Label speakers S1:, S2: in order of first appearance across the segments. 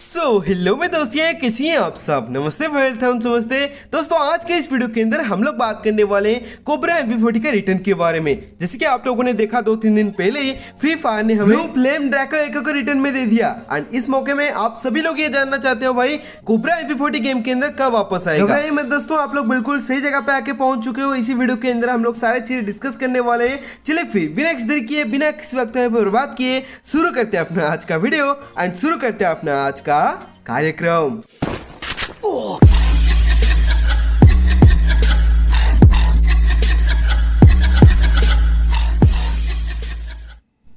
S1: सो so, hello में दोस्तियाँ किसी हैं आप सब नमस्ते वेलकम नमस्ते दोस्तों आज के इस वीडियो के अंदर हम लोग बात करने वाले हैं कोबरा एम फोर्टी के रिटर्न के बारे में जैसे कि आप लोगों ने देखा दो तीन दिन पहले ही फ्री फायर ने हमें फ्लेम ड्रैको एको को रिटर्न में दे दिया एंड इस मौके में आप सभी लोग ये जानना चाहते हो भाई कोबरा एम फोर्टी गेम के अंदर कब वापस आएगा मैं दोस्तों आप लोग बिल्कुल सही जगह पे आके पहुंच चुके हो इसी वीडियो के अंदर हम लोग सारे चीज डिस्कस करने वाले हैं चले फिर बिना देर किए बिना किसी वक्त बर्बाद किए शुरू करते हैं अपना आज का वीडियो एंड शुरू करते हैं अपना आज का का कार्यक्रम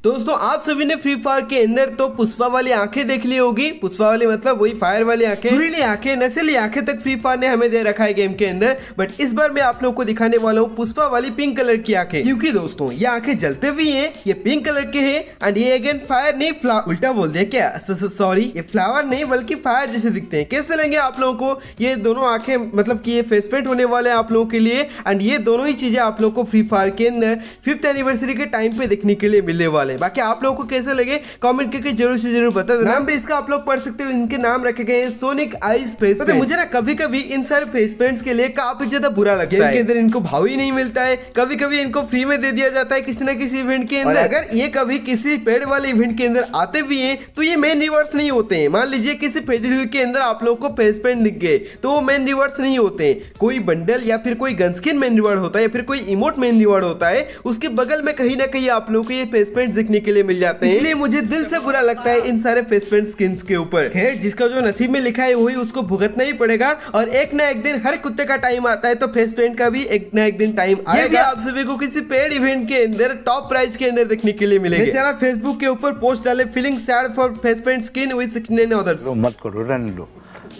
S1: तो दोस्तों आप सभी ने फ्री फायर के अंदर तो पुष्पा वाली आंखें देख ली होगी पुष्पा वाली मतलब वही फायर वाली आंखें सुरीली आंखें नशीली आंखें तक फ्री फायर ने हमें दे रखा है गेम के अंदर बट इस बार मैं आप लोगों को दिखाने वाला हूँ पुष्पा वाली पिंक कलर की आंखें क्योंकि दोस्तों ये आंखें जलते हुए है ये पिंक कलर के है एंड ये अगेन फायर नहीं फ्लावर उल्टा बोल दिया क्या सॉरी ये फ्लावर नहीं बल्कि फायर जैसे दिखते हैं कैसे लगे आप लोगों को ये दोनों आंखें मतलब की ये फेस पेंट होने वाले हैं आप लोगों के लिए एंड ये दोनों ही चीजें आप लोग को फ्री फायर के अंदर फिफ्थ एनिवर्सरी के टाइम पे देखने के लिए मिलने वाले वाले बाकी आप लोगों को कैसे लगे कॉमेंट करके जरूर से जरूर बता दे नाम भी इसका आप लोग पढ़ सकते हो इनके नाम रखे गए सोनिक आइस फेस तो मुझे ना कभी कभी इन सारे फेस पेंट्स के लिए काफी ज्यादा बुरा लगता है अंदर इनको भाव ही नहीं मिलता है कभी कभी इनको फ्री में दे दिया जाता है किसी ना किसी इवेंट के अंदर अगर ये कभी किसी पेड़ वाले इवेंट के अंदर आते भी है तो ये मेन रिवर्स नहीं होते हैं मान लीजिए किसी फेडरल के अंदर आप लोगों को फेस पेंट दिख गए तो वो मेन रिवर्स नहीं होते हैं कोई बंडल या फिर कोई गन स्किन मेन रिवार्ड होता है या फिर कोई इमोट मेन रिवार्ड होता है उसके बगल में कहीं ना कहीं आप लोगों को ये फेस पेंट सीखने के लिए मिल जाते हैं इसलिए मुझे दिल से बुरा लगता है इन सारे फेस पेंट स्किन के ऊपर खैर जिसका जो नसीब में लिखा है वही उसको भुगतना ही पड़ेगा और एक ना एक दिन हर कुत्ते का टाइम आता है तो फेस पेंट का भी एक ना एक दिन टाइम आएगा आप सभी को किसी पेड इवेंट के अंदर टॉप प्राइस के अंदर देखने के लिए मिलेगा बेचारा फेसबुक के ऊपर पोस्ट डाले feeling sad for face paint skin with sixty nine others मत करो रन लो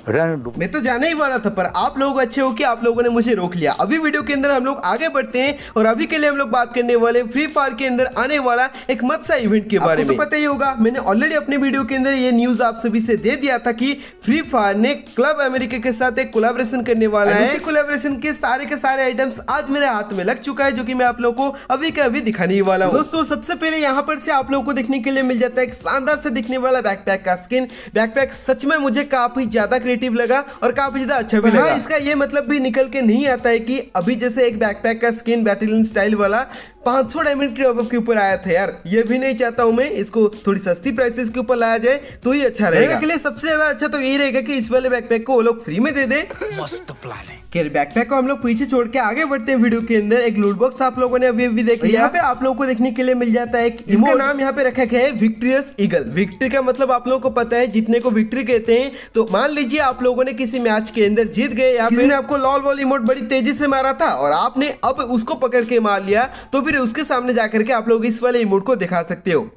S1: मैं तो जाने ही वाला था पर आप लोग अच्छे हो कि आप लोगों ने मुझे रोक लिया अभी वीडियो के अंदर हम लोग आगे बढ़ते हैं और अभी के लिए हम लोग बात करने वाले फ्री फायर के अंदर आने वाला एक मत्सा इवेंट के बारे तो में तो पता ही होगा मैंने ऑलरेडी अपने वीडियो के अंदर ये न्यूज आप सभी से दे दिया था की फ्री फायर ने क्लब अमेरिका के साथ एक कोलेबोरेशन करने वाला है कोलेबोरेशन के सारे के सारे आइटम्स आज मेरे हाथ में लग चुका है जो की मैं आप लोग को अभी के अभी दिखाने वाला हूँ दोस्तों सबसे पहले यहाँ पर से आप लोगों को देखने के लिए मिल जाता है एक शानदार से दिखने वाला बैकपैक का स्किन बैकपैक सच में मुझे काफी ज्यादा क्रिएटिव लगा और काफी ज्यादा अच्छा भी हाँ, लगा इसका ये मतलब भी निकल के नहीं आता है कि अभी जैसे एक बैकपैक का स्किन बैटलियन स्टाइल वाला 500 सौ डायमंड के ऊपर आया था यार ये भी नहीं चाहता हूं मैं इसको थोड़ी सस्ती प्राइसेस के ऊपर लाया जाए तो ही अच्छा रहेगा के लिए सबसे ज्यादा अच्छा तो यही रहेगा कि इस वाले बैकपैक को वो लोग फ्री में दे दे मस्त प्लान है खैर बैकपैक को हम लोग पीछे छोड़ के आगे बढ़ते हैं वीडियो के अंदर एक लूट बॉक्स आप लोगों ने अभी अभी देख तो लिया यहाँ पे आप लोगों को देखने के लिए मिल जाता है एक इसका नाम यहाँ पे रखा गया है विक्ट्रियस ईगल विक्ट्री का मतलब आप लोगों को पता है जितने को विक्ट्री कहते हैं तो मान लीजिए आप लोगों ने किसी मैच के अंदर जीत गए या फिर आपको लॉल वॉल इमोट बड़ी तेजी से मारा था और आपने अब उसको पकड़ के मार लिया तो फिर उसके सामने जाकर के आप लोग इस वाले इमोट को दिखा सकते हो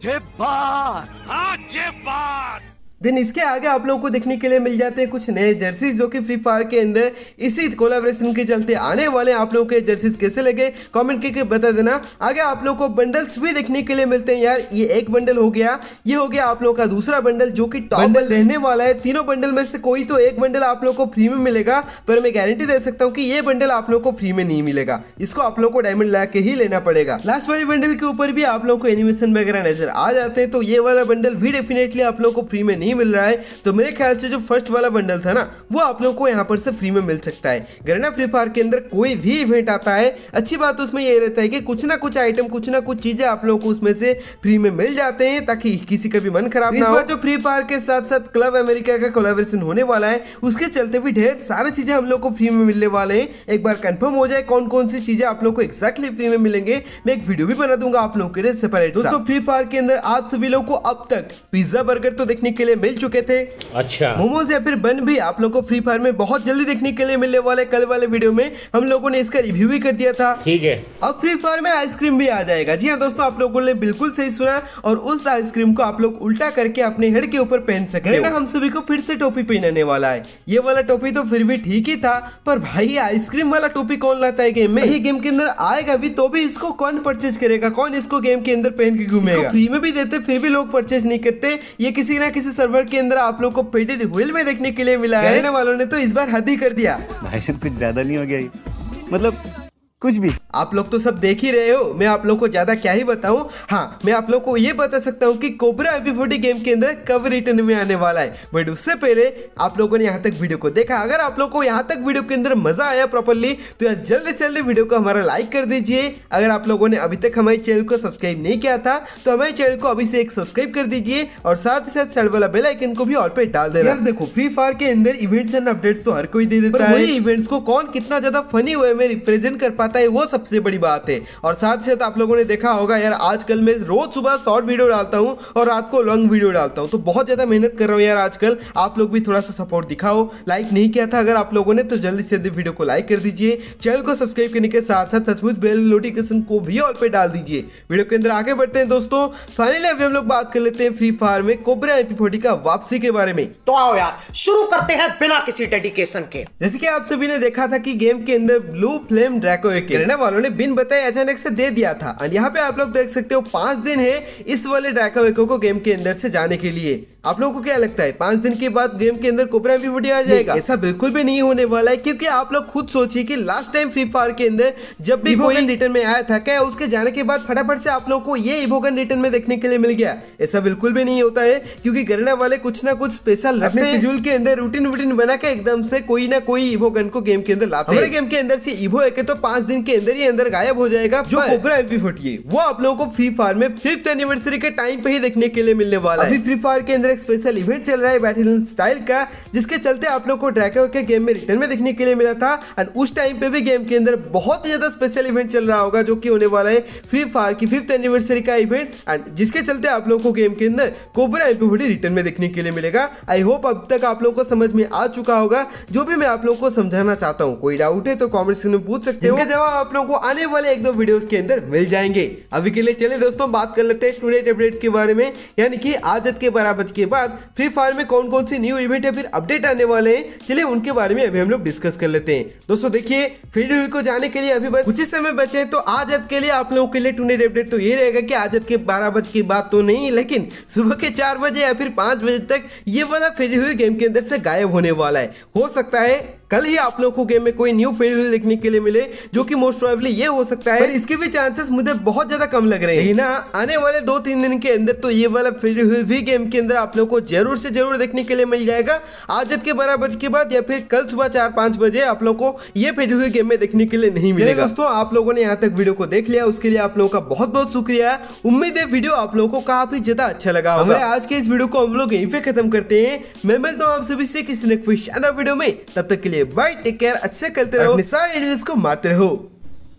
S1: देन इसके आगे आप लोगों को देखने के लिए मिल जाते हैं कुछ नए जर्सीज जो कि फ्री फायर के अंदर इसी कोलाब्रेशन के चलते आने वाले आप लोगों के जर्सीज कैसे लगे कमेंट करके बता देना आगे आप लोगों को बंडल्स भी देखने के लिए मिलते हैं यार ये एक बंडल हो गया ये हो गया आप लोगों का दूसरा बंडल जो की टॉप बंडल रहने वाला है तीनों बंडल में से कोई तो एक बंडल आप लोग को फ्री में मिलेगा पर मैं गारंटी दे सकता हूँ की ये बंडल आप लोग को फ्री में नहीं मिलेगा इसको आप लोग को डायमंड ला के ही लेना पड़ेगा लास्ट वाले बंडल के ऊपर भी आप लोग को एनिमेशन वगैरह नजर आ जाते हैं तो ये वाला बंडल भी डेफिनेटली आप लोग को फ्री में नहीं नहीं मिल रहा है तो मेरे ख्याल से जो फर्स्ट वाला बंडल था ना वो आप लोगों को यहाँ पर से फ्री में मिल सकता है गरना फ्री फायर के अंदर कोई भी इवेंट आता है अच्छी बात उसमें यह रहता है कि कुछ ना कुछ आइटम कुछ ना कुछ चीजें आप लोगों को उसमें से फ्री में मिल जाते हैं ताकि किसी का भी मन खराब तो ना हो जो फ्री फायर के साथ साथ क्लब अमेरिका का कोलेबोरेशन होने वाला है उसके चलते भी ढेर सारी चीजें हम लोग को फ्री में मिलने वाले हैं एक बार कंफर्म हो जाए कौन कौन सी चीजें आप लोग को एक्जैक्टली फ्री में मिलेंगे मैं एक वीडियो भी बना दूंगा आप लोगों के लिए सेपरेट दोस्तों फ्री फायर के अंदर आप सभी लोग को अब तक पिज्जा बर्गर तो देखने के लिए मिल चुके थे अच्छा मोमोज या फिर बन भी आप लोग को फ्री फायर में बहुत जल्दी देखने के लिए मिलने वाले कल वाले वीडियो में हम लोगों ने इसका रिव्यू भी कर दिया था ठीक है अब फ्री फायर में आइसक्रीम भी आ जाएगा जी हाँ दोस्तों आप लोगों ने बिल्कुल सही सुना और उस आइसक्रीम को आप लोग उल्टा करके अपने हेड के ऊपर पहन सके ना हम सभी को फिर से टोपी पहनने वाला है ये वाला टोपी तो फिर भी ठीक ही था पर भाई आइसक्रीम वाला टोपी कौन लाता है गेम में ये गेम के अंदर आएगा भी तो भी इसको कौन परचेज करेगा कौन इसको गेम के अंदर पहन के घूमेगा फ्री में भी देते फिर भी लोग परचेज नहीं करते ये किसी ना किसी सर्वर के अंदर आप लोग को पेटेड व्हील में देखने के लिए मिला है वालों ने तो इस बार हद ही कर दिया भाई कुछ ज्यादा नहीं हो गया मतलब कुछ भी आप लोग तो सब देख ही रहे हो मैं आप लोग को ज्यादा क्या ही बताऊं हाँ मैं आप लोग को ये बता सकता हूँ कि कोबरा एपी गेम के अंदर कब रिटर्न में आने वाला है बट उससे पहले आप लोगों ने यहाँ तक वीडियो को देखा अगर आप लोग को यहाँ तक वीडियो के अंदर मजा आया प्रॉपरली तो यार जल्दी से जल्दी वीडियो को हमारा लाइक कर दीजिए अगर आप लोगों ने अभी तक हमारे चैनल को सब्सक्राइब नहीं किया था तो हमारे चैनल को अभी से एक सब्सक्राइब कर दीजिए और साथ ही साथ साइड वाला बेल आइकन को भी ऑल पे डाल देना यार देखो फ्री फायर के अंदर इवेंट्स एंड अपडेट्स तो हर कोई दे देता है इवेंट्स को कौन कितना ज्यादा फनी वे में रिप्रेजेंट कर पाता आता है वो सबसे बड़ी बात है और साथ ही साथ आप लोगों ने देखा होगा यार आजकल मैं रोज सुबह शॉर्ट वीडियो डालता हूँ और रात को लॉन्ग वीडियो डालता हूँ तो बहुत ज़्यादा मेहनत कर रहा हूँ यार आजकल आप लोग भी थोड़ा सा सपोर्ट दिखाओ लाइक नहीं किया था अगर आप लोगों ने तो जल्दी से जल्दी वीडियो को लाइक कर दीजिए चैनल को सब्सक्राइब करने के साथ साथ सचमुच बेल नोटिफिकेशन को भी ऑल पे डाल दीजिए वीडियो के अंदर आगे बढ़ते हैं दोस्तों फाइनली अभी हम लोग बात कर लेते हैं फ्री फायर में कोबरा एपी का वापसी के बारे में तो आओ यार शुरू करते हैं बिना किसी डेडिकेशन के जैसे की आप सभी ने देखा था की गेम के अंदर ब्लू फ्लेम ड्रैको एक वालों ने बिन बताए अचानक से दे दिया था और यहाँ पे आप लोग देख सकते हो पांच दिन है इस वाले ड्रैको को गेम के अंदर से जाने के लिए आप लोगों को क्या लगता है पांच दिन के बाद गेम के अंदर कोबरा भी वीडियो आ जाएगा ऐसा बिल्कुल भी नहीं होने वाला है क्योंकि आप लोग खुद सोचिए कि लास्ट टाइम फ्री फायर के अंदर जब भी इवोगन रिटर्न में आया था क्या उसके जाने के बाद फटाफट से आप लोग को ये इवोगन रिटर्न में देखने के लिए मिल गया ऐसा बिल्कुल भी नहीं होता है क्योंकि गरना वाले कुछ ना कुछ स्पेशल शेड्यूल के अंदर रूटीन वूटीन बना के एकदम से कोई ना कोई इवोगन को गेम के अंदर लाते गेम के अंदर से इवो एक तो पांच दिन के अंदर ही अंदर गायब हो जाएगा जो कोबरा एम पी वो आप लोगों को फ्री फायर में फिफ्थ एनिवर्सरी के टाइम पे ही देखने के लिए मिलने वाला है फ्री फायर के अंदर एक स्पेशल इवेंट चल रहा है बैटल स्टाइल का जिसके चलते आप लोग को ड्रैको के गेम में रिटर्न में देखने के लिए मिला था एंड उस टाइम पे भी गेम के अंदर बहुत ही ज्यादा स्पेशल इवेंट चल रहा होगा जो की होने वाला है फ्री फायर की फिफ्थ एनिवर्सरी का इवेंट एंड जिसके चलते आप लोग को गेम के अंदर कोबरा एम रिटर्न में देखने के लिए मिलेगा आई होप अब तक आप लोग को समझ में आ चुका होगा जो भी मैं आप लोग को समझाना चाहता हूँ कोई डाउट है तो कॉमेंट सेक्शन में पूछ सकते हो अलावा आप लोगों को आने वाले एक दो वीडियोस के अंदर मिल जाएंगे अभी के लिए चले दोस्तों बात कर लेते हैं स्टूडेंट अपडेट के बारे में यानी कि आदत के बराबर के बाद फ्री फायर में कौन कौन सी न्यू इवेंट या फिर अपडेट आने वाले हैं चलिए उनके बारे में अभी हम लोग डिस्कस कर लेते हैं दोस्तों देखिए फ्री को जाने के लिए अभी बस कुछ समय बचे तो आदत के लिए आप लोगों के लिए टूडेट अपडेट तो ये रहेगा कि आदत के बारह बज की बात तो नहीं लेकिन सुबह के चार बजे या फिर पांच बजे तक ये वाला फ्री हुई गेम के अंदर से गायब होने वाला है हो सकता है कल ही आप लोगों को गेम में कोई न्यू फील्ड देखने के लिए मिले जो कि मोस्ट प्रोबेबली ये हो सकता है इसके भी चांसेस मुझे बहुत ज्यादा कम लग रहे हैं ना आने वाले दो तीन दिन के अंदर तो ये वाला फिर भी गेम के अंदर आप लोग को जरूर से जरूर देखने के लिए मिल जाएगा आज के बारह बजे के बाद या फिर कल सुबह चार पांच बजे आप लोग को ये फिर फ्री गेम में देखने के लिए नहीं तो मिलेगा दोस्तों आप लोगों ने यहाँ तक वीडियो को देख लिया उसके लिए आप लोगों का बहुत बहुत शुक्रिया उम्मीद है वीडियो आप लोगों को काफी ज्यादा अच्छा लगा हमारे आज के इस वीडियो को हम लोग यहीं पे खत्म करते हैं मैं मिलता हूँ आप सभी से किसी ने वीडियो में तब तक के लिए बाय टेक केयर अच्छे करते रहो सारे को मारते रहो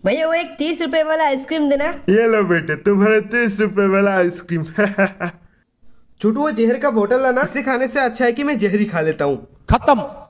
S1: भैया वो एक तीस रुपए वाला आइसक्रीम देना ये लो बेटे तुम्हारे तीस रुपए वाला आइसक्रीम छोटू वो जहर का बोतल लाना इसे खाने से अच्छा है कि मैं जहरी खा लेता हूँ खत्म